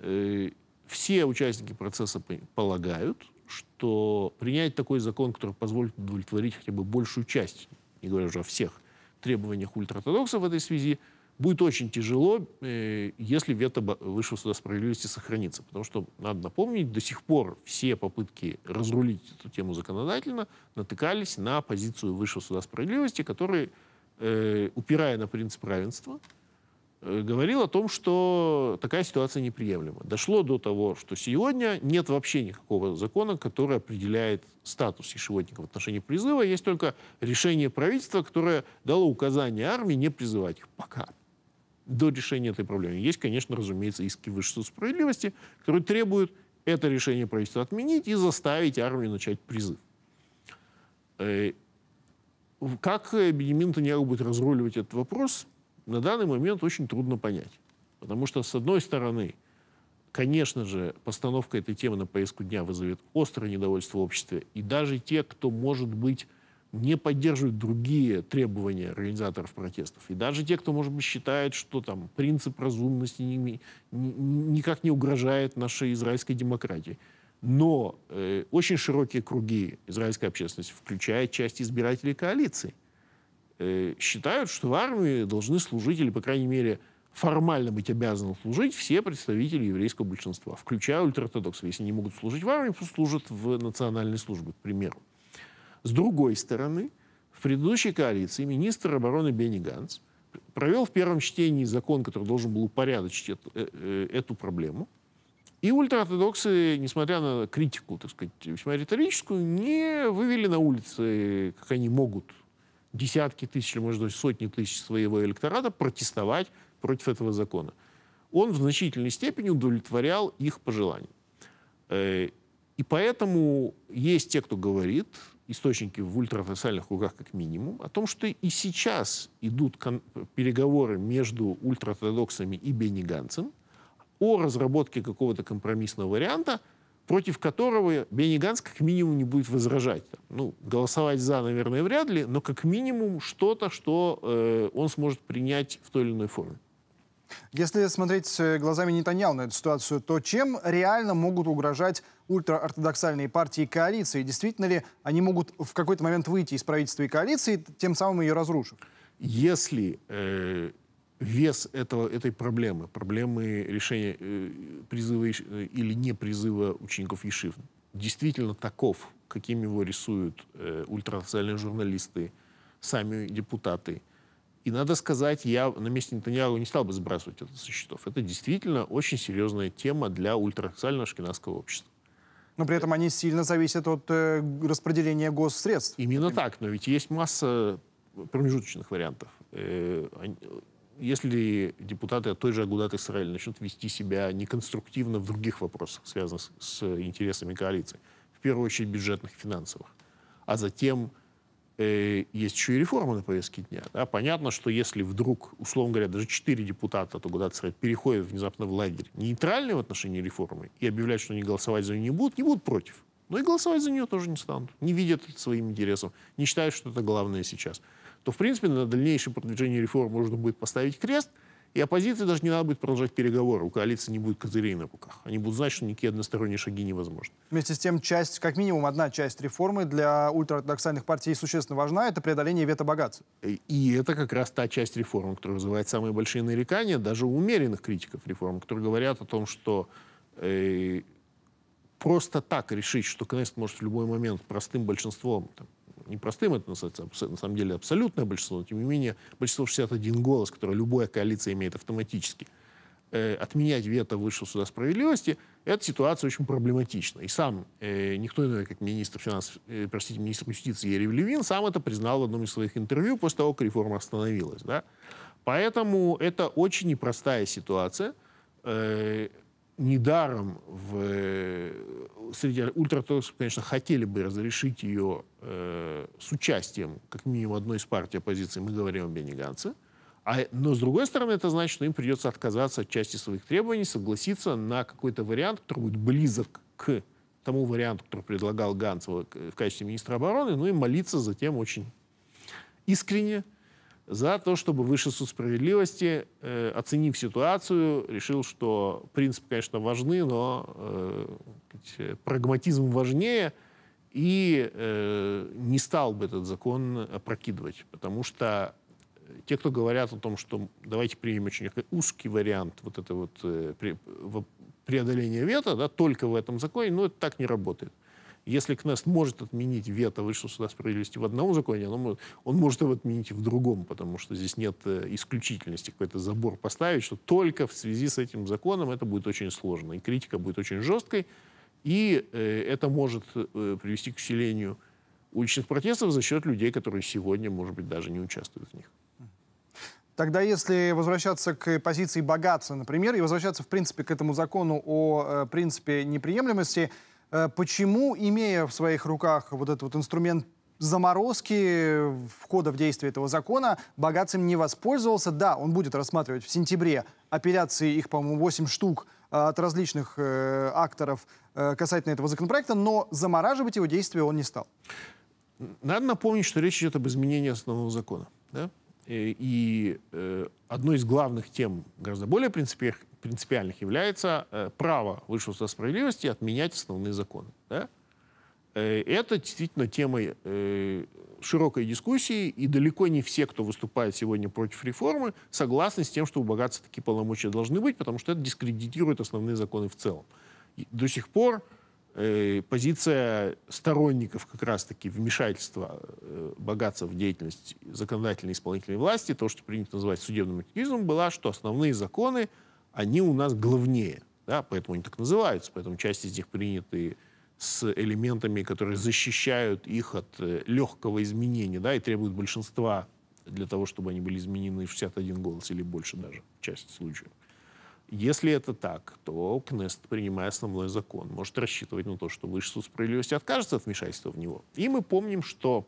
Э, все участники процесса полагают, что принять такой закон, который позволит удовлетворить хотя бы большую часть, не говоря уже о всех требованиях ультраортодоксов в этой связи, будет очень тяжело, э, если вето Высшего суда справедливости сохранится. Потому что, надо напомнить, до сих пор все попытки разрулить эту тему законодательно натыкались на позицию Высшего суда справедливости, который, э, упирая на принцип равенства, Э, говорил о том, что такая ситуация неприемлема. Дошло до того, что сегодня нет вообще никакого закона, который определяет статус ешеводника в отношении призыва. Есть только решение правительства, которое дало указание армии не призывать их пока. До решения этой проблемы. Есть, конечно, разумеется, иски Высшего суд справедливости, которые требуют это решение правительства отменить и заставить армию начать призыв. Э, как Бенемин Таньяу будет разруливать этот вопрос – на данный момент очень трудно понять. Потому что, с одной стороны, конечно же, постановка этой темы на поиску дня вызовет острое недовольство общества. И даже те, кто, может быть, не поддерживает другие требования организаторов протестов. И даже те, кто, может быть, считает, что там принцип разумности ни, ни, никак не угрожает нашей израильской демократии. Но э, очень широкие круги израильской общественности, включая часть избирателей коалиции, Э, считают, что в армии должны служить, или, по крайней мере, формально быть обязаны служить все представители еврейского большинства, включая ультраортодоксов. Если они могут служить в армии, пусть служат в национальной службе, к примеру. С другой стороны, в предыдущей коалиции министр обороны Бенни Ганс провел в первом чтении закон, который должен был упорядочить эту, э, э, эту проблему. И ультраортодоксы, несмотря на критику, так сказать, весьма риторическую, не вывели на улицы, как они могут десятки тысяч, или, может быть, сотни тысяч своего электората протестовать против этого закона. Он в значительной степени удовлетворял их пожелания. Э, и поэтому есть те, кто говорит, источники в ультрафасальных кругах как минимум, о том, что и сейчас идут переговоры между ультраортодоксами и Бенни о разработке какого-то компромиссного варианта – против которого Бенни как минимум не будет возражать. Ну, голосовать за, наверное, вряд ли, но как минимум что-то, что э, он сможет принять в той или иной форме. Если смотреть глазами Нетаньяу на эту ситуацию, то чем реально могут угрожать ультраортодоксальные партии и коалиции? Действительно ли они могут в какой-то момент выйти из правительства и коалиции, тем самым ее разрушив? Если э, вес этого, этой проблемы, проблемы решения э, призыва э, или не призыва учеников Ешив, действительно таков, каким его рисуют э, ультранациональные журналисты, сами депутаты. И надо сказать, я на месте Нетаньяху не стал бы сбрасывать это со счетов. Это действительно очень серьезная тема для ультранационального шкинаского общества. Но при этом они сильно зависят от э, распределения госсредств. Именно например. так, но ведь есть масса промежуточных вариантов. Э, если депутаты от той же Агудат Израиля начнут вести себя неконструктивно в других вопросах, связанных с, интересами коалиции, в первую очередь бюджетных и финансовых, а затем э, есть еще и реформы на повестке дня. Да? Понятно, что если вдруг, условно говоря, даже четыре депутата от Агудат Израиля переходят внезапно в лагерь нейтральный в отношении реформы и объявляют, что они голосовать за нее не будут, не будут против. Но и голосовать за нее тоже не станут. Не видят это своим интересом, не считают, что это главное сейчас то, в принципе, на дальнейшее продвижение реформ можно будет поставить крест, и оппозиции даже не надо будет продолжать переговоры. У коалиции не будет козырей на руках. Они будут знать, что никакие односторонние шаги невозможны. Вместе с тем, часть, как минимум одна часть реформы для ультраортодоксальных партий существенно важна. Это преодоление вето богатства. Э, и это как раз та часть реформы, которая вызывает самые большие нарекания даже у умеренных критиков реформ, которые говорят о том, что э, просто так решить, что КНЕСТ может в любой момент простым большинством там, непростым, это на самом деле абсолютное большинство, но тем не менее большинство 61 голос, которое любая коалиция имеет автоматически, э, отменять вето высшего суда справедливости, эта ситуация очень проблематична. И сам э, никто иной, как министр финансов, э, простите, министр юстиции Ерев Левин, сам это признал в одном из своих интервью после того, как реформа остановилась. Да? Поэтому это очень непростая ситуация, э, недаром в, э, среди ультратортов, конечно, хотели бы разрешить ее э, с участием как минимум одной из партий оппозиции, мы говорим о Бенни Ганце. А, но, с другой стороны, это значит, что им придется отказаться от части своих требований, согласиться на какой-то вариант, который будет близок к тому варианту, который предлагал Ганц э, в качестве министра обороны, ну и молиться затем очень искренне за то, чтобы Высший суд справедливости, э, оценив ситуацию, решил, что принципы, конечно, важны, но э, прагматизм важнее, и э, не стал бы этот закон опрокидывать, потому что э, те, кто говорят о том, что давайте примем очень узкий вариант вот этого вот э, преодоления вето, да, только в этом законе, ну, это так не работает. Если КНЕСТ может отменить вето высшего суда справедливости в одном законе, оно может, он может его отменить и в другом, потому что здесь нет э, исключительности, какой-то забор поставить, что только в связи с этим законом это будет очень сложно, и критика будет очень жесткой, и э, это может э, привести к усилению уличных протестов за счет людей, которые сегодня, может быть, даже не участвуют в них. Тогда если возвращаться к позиции богатца, например, и возвращаться, в принципе, к этому закону о э, принципе неприемлемости, Э, почему, имея в своих руках вот этот вот инструмент заморозки входа в действие этого закона, богатцем не воспользовался. Да, он будет рассматривать в сентябре апелляции, их, по-моему, 8 штук э, от различных э, акторов э, касательно этого законопроекта, но замораживать его действие он не стал. Надо напомнить, что речь идет об изменении основного закона. Да? Э, и э, одной из главных тем, гораздо более принципиальных, является э, право Высшего суда справедливости отменять основные законы. Да? Это действительно тема широкой дискуссии, и далеко не все, кто выступает сегодня против реформы, согласны с тем, что у богатства такие полномочия должны быть, потому что это дискредитирует основные законы в целом. До сих пор Э, позиция сторонников как раз-таки вмешательства э, богатства в деятельность законодательной и исполнительной власти, то, что принято называть судебным активизмом, была, что основные законы, они у нас главнее. Да, поэтому они так называются, поэтому часть из них приняты с элементами, которые защищают их от э, легкого изменения, да, и требуют большинства для того, чтобы они были изменены в 61 голос или больше даже, в части случаев. Если это так, то Кнест, принимая основной закон, может рассчитывать на то, что Высший суд справедливости откажется от вмешательства в него. И мы помним, что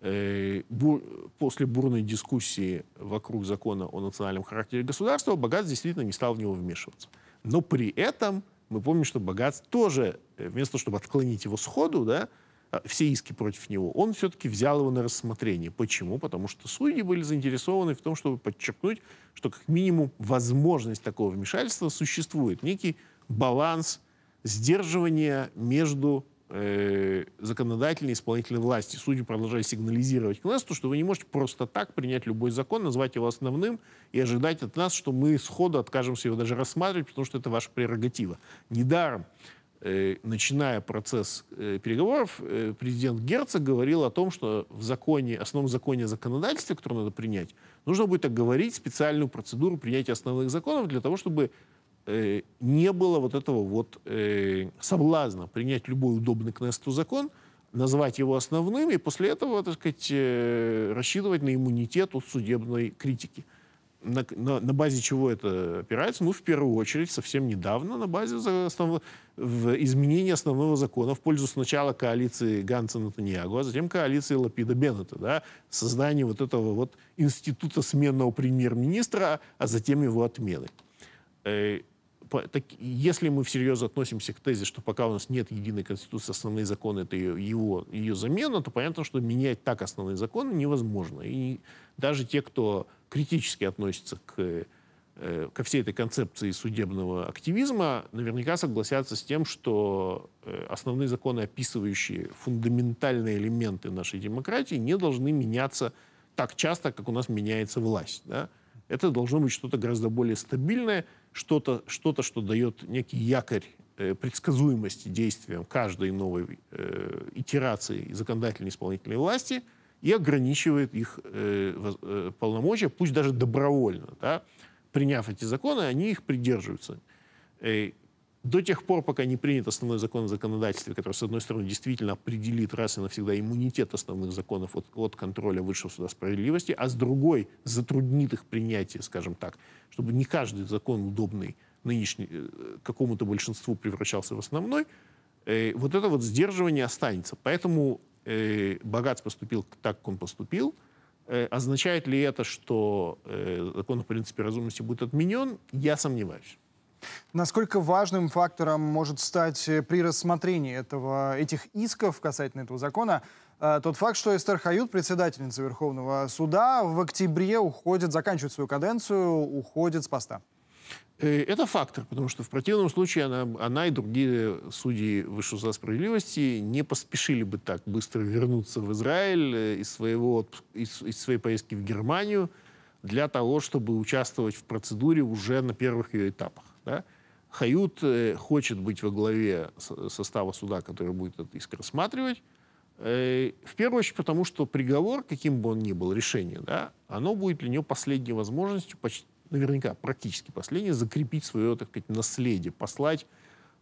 э, бур, после бурной дискуссии вокруг закона о национальном характере государства Богат действительно не стал в него вмешиваться. Но при этом мы помним, что Богат тоже, э, вместо того, чтобы отклонить его сходу, да, Э, все иски против него, он все-таки взял его на рассмотрение. Почему? Потому что судьи были заинтересованы в том, чтобы подчеркнуть, что как минимум возможность такого вмешательства существует. Некий баланс сдерживания между э, законодательной и исполнительной власти. Судьи продолжали сигнализировать к нас, то, что вы не можете просто так принять любой закон, назвать его основным и ожидать от нас, что мы сходу откажемся его даже рассматривать, потому что это ваша прерогатива. Недаром Э, начиная процесс э, переговоров, э, президент Герцог говорил о том, что в законе, основном законе законодательстве, которое надо принять, нужно будет оговорить специальную процедуру принятия основных законов для того, чтобы не было вот этого вот соблазна принять любой удобный Кнесту закон, назвать его основным и после этого, так сказать, рассчитывать на иммунитет от судебной критики на, на, на базе чего это опирается? Ну, в первую очередь, совсем недавно на базе основ... в изменения основного закона в пользу сначала коалиции Ганса Натаньягу, а затем коалиции Лапида Беннета, да, создание вот этого вот института сменного премьер-министра, а затем его отмены. Э, так, Если мы всерьез относимся к тезе, что пока у нас нет единой конституции, основные законы — это ее, его, ее замена, то понятно, что менять так основные законы невозможно. И даже те, кто критически относятся к, э, ко всей этой концепции судебного активизма, наверняка согласятся с тем, что э, основные законы, описывающие фундаментальные элементы нашей демократии, не должны меняться так часто, как у нас меняется власть. Да? Это должно быть что-то гораздо более стабильное, что-то, что, что дает некий якорь э, предсказуемости действиям каждой новой э, итерации законодательной исполнительной власти – и ограничивает их э, э, полномочия, пусть даже добровольно. Да? Приняв эти законы, они их придерживаются. Э, до тех пор, пока не принят основной закон о законодательстве, который, с одной стороны, действительно определит раз и навсегда иммунитет основных законов от, от контроля Высшего суда справедливости, а с другой затруднит их принятие, скажем так, чтобы не каждый закон удобный нынешний э, какому-то большинству превращался в основной, э, вот это вот сдерживание останется. Поэтому э, поступил так, как он поступил. Э, означает ли это, что э, закон о принципе разумности будет отменен? Я сомневаюсь. Насколько важным фактором может стать э, при рассмотрении этого, этих исков касательно этого закона тот факт, что Эстер Хают, председательница Верховного суда, в октябре уходит, заканчивает свою каденцию, уходит с поста? Э, это фактор, потому что в противном случае она, она и другие судьи Высшего суда справедливости не поспешили бы так быстро вернуться в Израиль э, из, своего, из, из своей поездки в Германию для того, чтобы участвовать в процедуре уже на первых ее этапах. Да? Хают э, хочет быть во главе состава суда, который будет этот иск рассматривать. В первую очередь потому, что приговор, каким бы он ни был, решение, да, оно будет для нее последней возможностью почти наверняка практически последнее, закрепить свое, так сказать, наследие, послать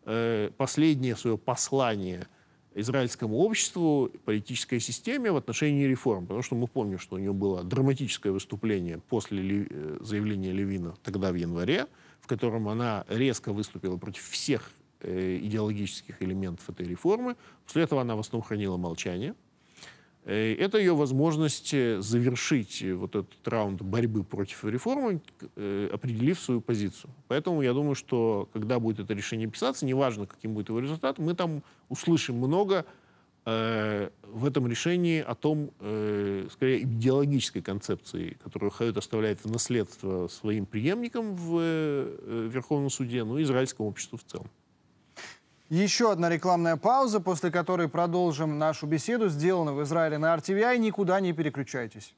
э, последнее свое послание израильскому обществу, политической системе в отношении реформ. Потому что мы помним, что у него было драматическое выступление после э, заявления Левина тогда в январе, в котором она резко выступила против всех э, идеологических элементов этой реформы. После этого она в основном хранила молчание – Э, это ее возможность завершить э, вот этот раунд борьбы против реформы, э, определив свою позицию. Поэтому я думаю, что когда будет это решение писаться, неважно, каким будет его результат, мы там услышим много в этом решении о том, скорее, идеологической концепции, которую Хают оставляет в наследство своим преемникам в Верховном суде, ну и израильскому обществу в целом. Еще одна рекламная пауза, после которой продолжим нашу беседу, сделанную в Израиле на RTVI. Никуда не переключайтесь.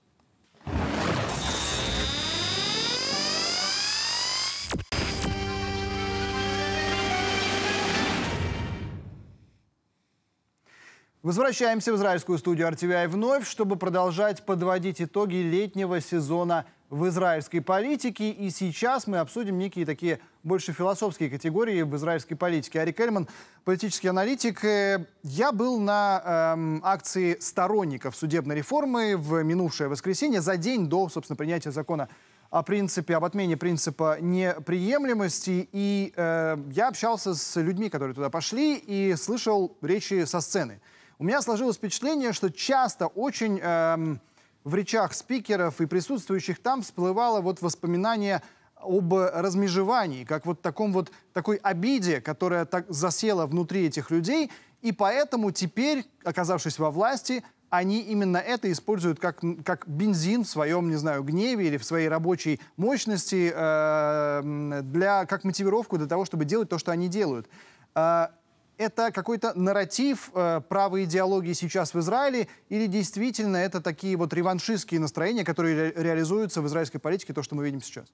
Возвращаемся в израильскую студию RTVI вновь, чтобы продолжать подводить итоги летнего сезона в израильской политике. И сейчас мы обсудим некие такие больше философские категории в израильской политике. Ари Кельман, политический аналитик. Э, я был на эм, акции сторонников судебной реформы в минувшее воскресенье, за день до, собственно, принятия закона о принципе, об отмене принципа неприемлемости. И э, я общался с людьми, которые туда пошли, и слышал речи со сцены. У меня сложилось впечатление, что часто очень... Эм, в речах спикеров и присутствующих там всплывало вот воспоминание об размежевании, как вот таком вот такой обиде, которая так засела внутри этих людей, и поэтому теперь, оказавшись во власти, они именно это используют как, как бензин в своем, не знаю, гневе или в своей рабочей мощности э, для, как мотивировку для того, чтобы делать то, что они делают. А, это какой-то нарратив э, правой идеологии сейчас в Израиле, или действительно это такие вот реваншистские настроения, которые ре реализуются в израильской политике, то, что мы видим сейчас?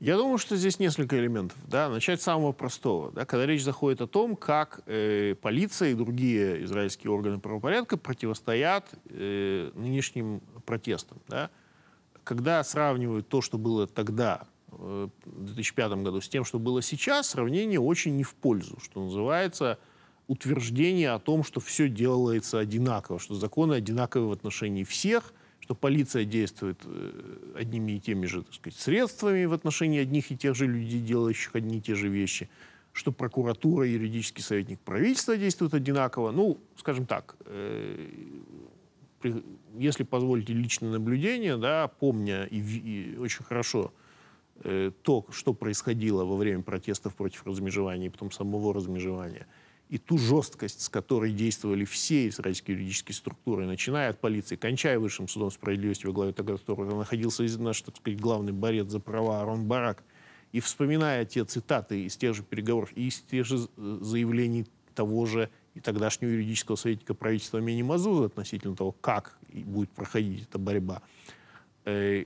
Я думаю, что здесь несколько элементов. Да? Начать с самого простого. Да? Когда речь заходит о том, как э, полиция и другие израильские органы правопорядка противостоят э, нынешним протестам. Да? Когда сравнивают то, что было тогда, э, в 2005 году, с тем, что было сейчас, сравнение очень не в пользу, что называется утверждение о том, что все делается одинаково, что законы одинаковые в отношении всех, что полиция действует э, одними и теми же так сказать, средствами в отношении одних и тех же людей, делающих одни и те же вещи, что прокуратура и юридический советник правительства действуют одинаково. Ну, скажем так, э, если позволите личное наблюдение, да, помня и, и очень хорошо э, то, что происходило во время протестов против размежевания и потом самого размежевания – и ту жесткость, с которой действовали все израильские юридические структуры, начиная от полиции, кончая высшим судом справедливости, во главе которого находился наш, так сказать, главный борец за права Арон Барак, и вспоминая те цитаты из тех же переговоров и из тех же э, заявлений того же и тогдашнего юридического советника правительства Мени Мазуза относительно того, как будет проходить эта борьба, э,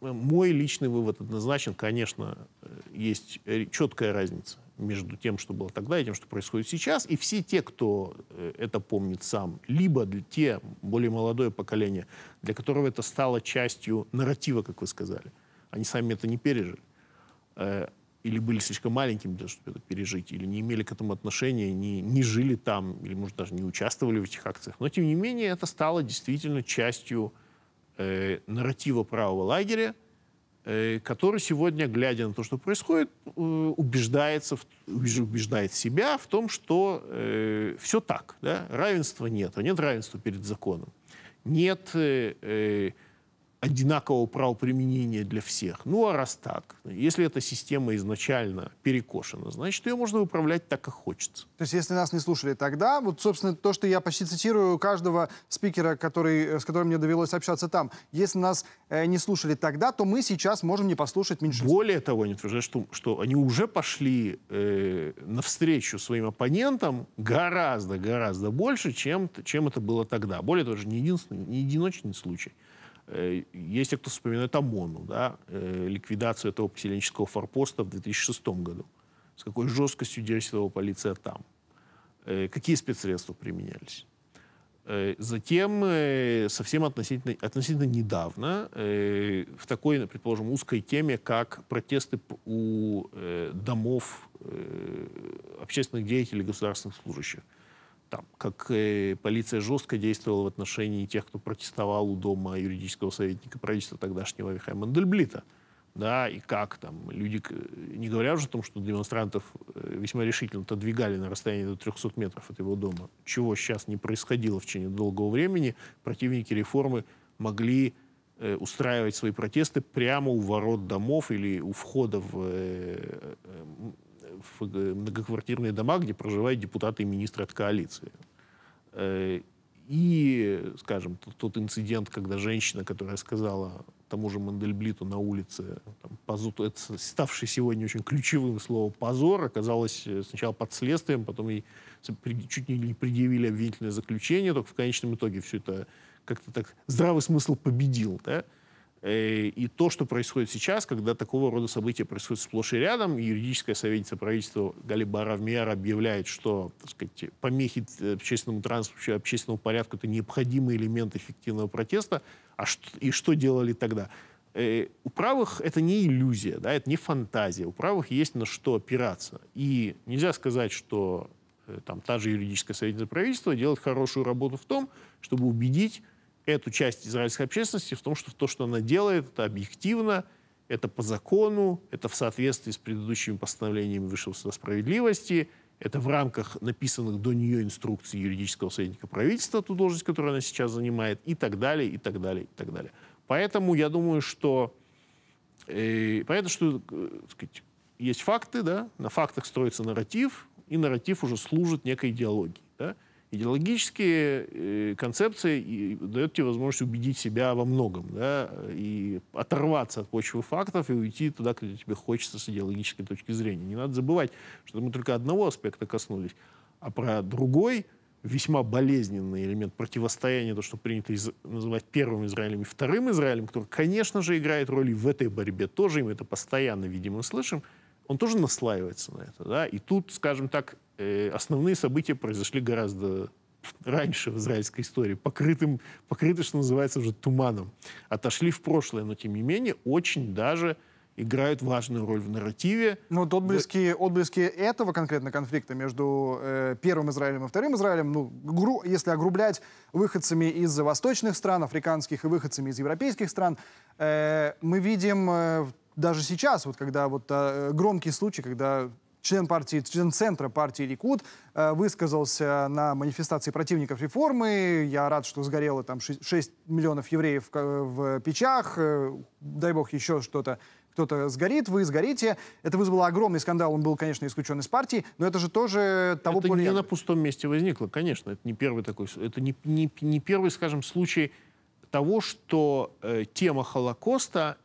мой личный вывод однозначен, конечно, э, есть четкая разница между тем, что было тогда, и тем, что происходит сейчас. И все те, кто э, это помнит сам, либо для те, более молодое поколение, для которого это стало частью нарратива, как вы сказали, они сами это не пережили. Э, или были слишком маленькими, для того, чтобы это пережить, или не имели к этому отношения, не, не жили там, или, может, даже не участвовали в этих акциях. Но, тем не менее, это стало действительно частью э, нарратива правого лагеря, Э, который сегодня, глядя на то, что происходит, э, убеждается, убеждает себя в том, что э, все так. Да? Равенства нет, нет равенства перед законом. Нет э, э одинакового правоприменения для всех. Ну, а раз так, если эта система изначально перекошена, значит, ее можно управлять так, как хочется. То есть, если нас не слушали тогда, вот, собственно, то, что я почти цитирую каждого спикера, который, э, с которым мне довелось общаться там, если нас э, не слушали тогда, то мы сейчас можем не послушать меньшинство. Более того, не утверждаю, что, что они уже пошли э, навстречу своим оппонентам гораздо-гораздо больше, чем, чем это было тогда. Более того, это же не единственный, не единичный случай. Э, есть те, кто вспоминает ОМОНу, да, э, ликвидацию этого поселенческого форпоста в 2006 году. С какой жесткостью действовала полиция там. Э, какие спецсредства применялись. Затем, совсем относительно, относительно недавно, в такой, предположим, узкой теме, как протесты у домов общественных деятелей государственных служащих там, как э, полиция жестко действовала в отношении тех, кто протестовал у дома юридического советника правительства тогдашнего Вихая Мандельблита. Да, и как там люди, не говоря уже о том, что демонстрантов э, весьма решительно отодвигали на расстояние до 300 метров от его дома, чего сейчас не происходило в течение долгого времени, противники реформы могли э, устраивать свои протесты прямо у ворот домов или у входа в э, э, в э, многоквартирные дома, где проживают депутаты и министры от коалиции. Э, и, скажем, тот, тот инцидент, когда женщина, которая сказала тому же Мандельблиту на улице, там, позор, это ставший сегодня очень ключевым словом позор, оказалось э, сначала под следствием, потом ей чуть не предъявили обвинительное заключение, только в конечном итоге все это как-то так здравый смысл победил, да? Э, и то, что происходит сейчас, когда такого рода события происходят сплошь и рядом, юридическая советница правительства Гали Баравмиар объявляет, что так сказать, помехи э, общественному транспорту, общественному порядку — это необходимый элемент эффективного протеста. А что, и что делали тогда? Э, у правых это не иллюзия, да, это не фантазия. У правых есть на что опираться. И нельзя сказать, что там, та же юридическая советница правительства делает хорошую работу в том, чтобы убедить эту часть израильской общественности в том, что то, что она делает, это объективно, это по закону, это в соответствии с предыдущими постановлениями Высшего суда справедливости, это в рамках написанных до нее инструкций юридического советника правительства, ту должность, которую она сейчас занимает, и так далее, и так далее, и так далее. Поэтому я думаю, что... Э, понятно, что э, так сказать, есть факты, да, на фактах строится нарратив, и нарратив уже служит некой идеологии. Да? Идеологические э, концепции дают тебе возможность убедить себя во многом, да, и оторваться от почвы фактов и уйти туда, куда тебе хочется с идеологической точки зрения. Не надо забывать, что мы только одного аспекта коснулись, а про другой весьма болезненный элемент противостояния, то, что принято из- называть первым Израилем и вторым Израилем, который, конечно же, играет роль и в этой борьбе тоже, и мы это постоянно видим и слышим – он тоже наслаивается на это. Да? И тут, скажем так, э, основные события произошли гораздо раньше в израильской истории, покрытым, покрыты, что называется, уже туманом. Отошли в прошлое, но, тем не менее, очень даже играют важную роль в нарративе. Ну, вот отблески, отблески этого конкретно конфликта между э, первым Израилем и вторым Израилем, ну, гру, если огрублять выходцами из восточных стран, африканских и выходцами из европейских стран, э, мы видим э, даже сейчас, вот когда вот а, громкий случай, когда член партии, член центра партии Ликуд, э, высказался на манифестации противников реформы. Я рад, что сгорело там 6 миллионов евреев э, в печах. Дай бог еще что-то кто-то сгорит, вы сгорите. Это вызвало огромный скандал. Он был, конечно, исключен из партии, но это же тоже того Это поля. не на пустом месте возникло, конечно. Это не первый такой, это не, не, не первый, скажем, случай того, что э, тема Холокоста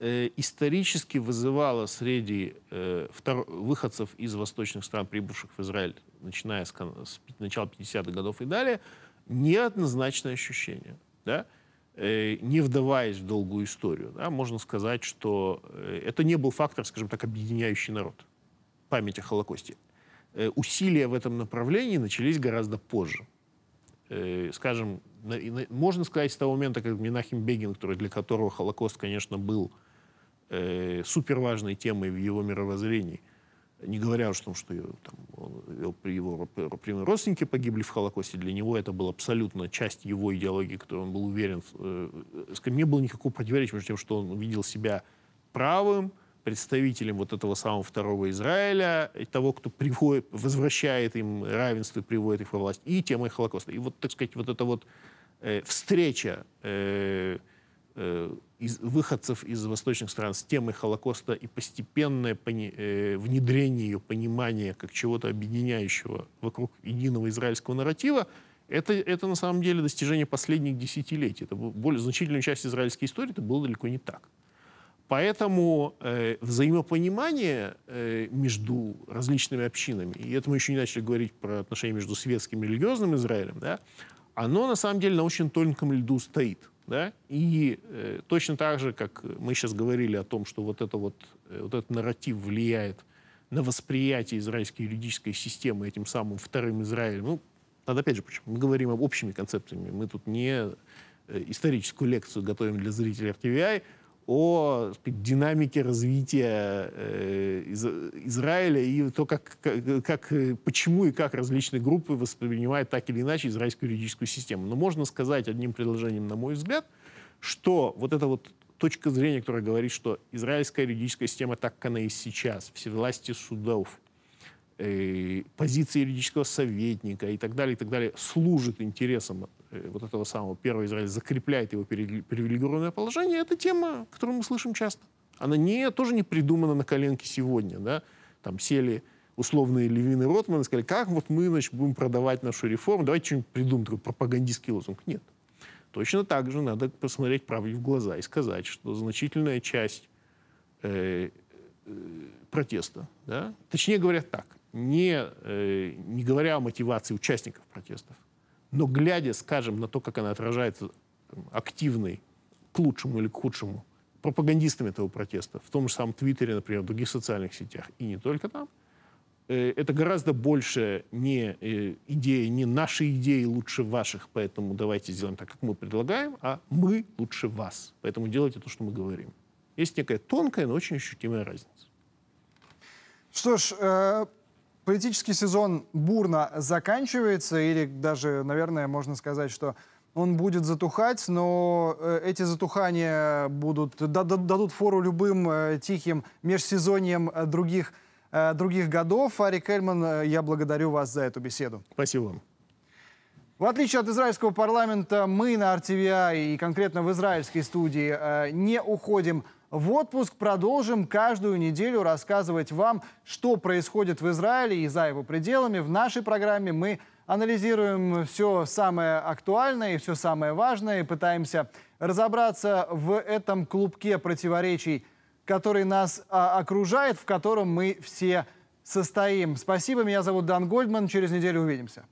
э, исторически вызывало среди э, втор... выходцев из восточных стран, прибывших в Израиль, начиная с, с начала 50-х годов и далее, неоднозначное ощущение. Да? Э, не вдаваясь в долгую историю, да, можно сказать, что э, это не был фактор, скажем так, объединяющий народ. Память о Холокосте. Э, усилия в этом направлении начались гораздо позже. Э, скажем, на, на, можно сказать, с того момента, как Минахим Бегин, который, для которого Холокост, конечно, был Э, суперважной темой в его мировоззрении. Не говоря уж о том, что его, там, он, его прямые родственники погибли в Холокосте, для него это была абсолютно часть его идеологии, которую он был уверен. Э, э не было никакого противоречия между тем, что он видел себя правым, представителем вот этого самого второго Израиля, того, кто приводит, возвращает им равенство и приводит их во власть, и темой Холокоста. И вот, так сказать, вот эта вот э, встреча э, э из, выходцев из восточных стран с темой Холокоста и постепенное пони, э, внедрение ее понимания как чего-то объединяющего вокруг единого израильского нарратива, это, это на самом деле достижение последних десятилетий. Это более значительную часть израильской истории это было далеко не так. Поэтому э, взаимопонимание э, между различными общинами, и это мы еще не начали говорить про отношения между светским и религиозным Израилем, да, оно на самом деле на очень тонком льду стоит. Да? И э, точно так же, как мы сейчас говорили о том, что вот, это вот, э, вот этот нарратив влияет на восприятие израильской юридической системы этим самым вторым Израилем. Ну, надо опять же, почему? мы говорим об общими концепциями, мы тут не э, историческую лекцию готовим для зрителей RTVI, о сказать, динамике развития э, из, Израиля и то, как, как, почему и как различные группы воспринимают так или иначе израильскую юридическую систему. Но можно сказать одним предложением, на мой взгляд, что вот эта вот точка зрения, которая говорит, что израильская юридическая система, так как она есть сейчас, всевластие судов, э, позиции юридического советника и так далее, и так далее, служит интересам Э, вот этого самого первого Израиля закрепляет его привилегированное положение, это тема, которую мы слышим часто. Она не, тоже не придумана на коленке сегодня. Да? Там сели условные левины Ротман и сказали, как вот мы значит, будем продавать нашу реформу, давайте что-нибудь придумаем, такой пропагандистский лозунг. Нет. Точно так же надо посмотреть правде в глаза и сказать, что значительная часть э, э, протеста, да? точнее говоря так, не, э, не говоря о мотивации участников протестов, но глядя, скажем, на то, как она отражается активной, к лучшему или к худшему, пропагандистами этого протеста, в том же самом Твиттере, например, в других социальных сетях, и не только там, э, это гораздо больше не э, идея, не наши идеи лучше ваших, поэтому давайте сделаем так, как мы предлагаем, а мы лучше вас. Поэтому делайте то, что мы говорим. Есть некая тонкая, но очень ощутимая разница. Что ж, э, Политический сезон бурно заканчивается, или даже, наверное, можно сказать, что он будет затухать, но э, эти затухания будут, дадут фору любым э, тихим межсезоньям э, других, других годов. Ари Кельман, я благодарю вас за эту беседу. Спасибо вам. В отличие от израильского парламента, мы на RTVI и конкретно в израильской студии не уходим в отпуск продолжим каждую неделю рассказывать вам, что происходит в Израиле и за его пределами. В нашей программе мы анализируем все самое актуальное и все самое важное и пытаемся разобраться в этом клубке противоречий, который нас а, окружает, в котором мы все состоим. Спасибо, меня зовут Дан Гольдман, через неделю увидимся.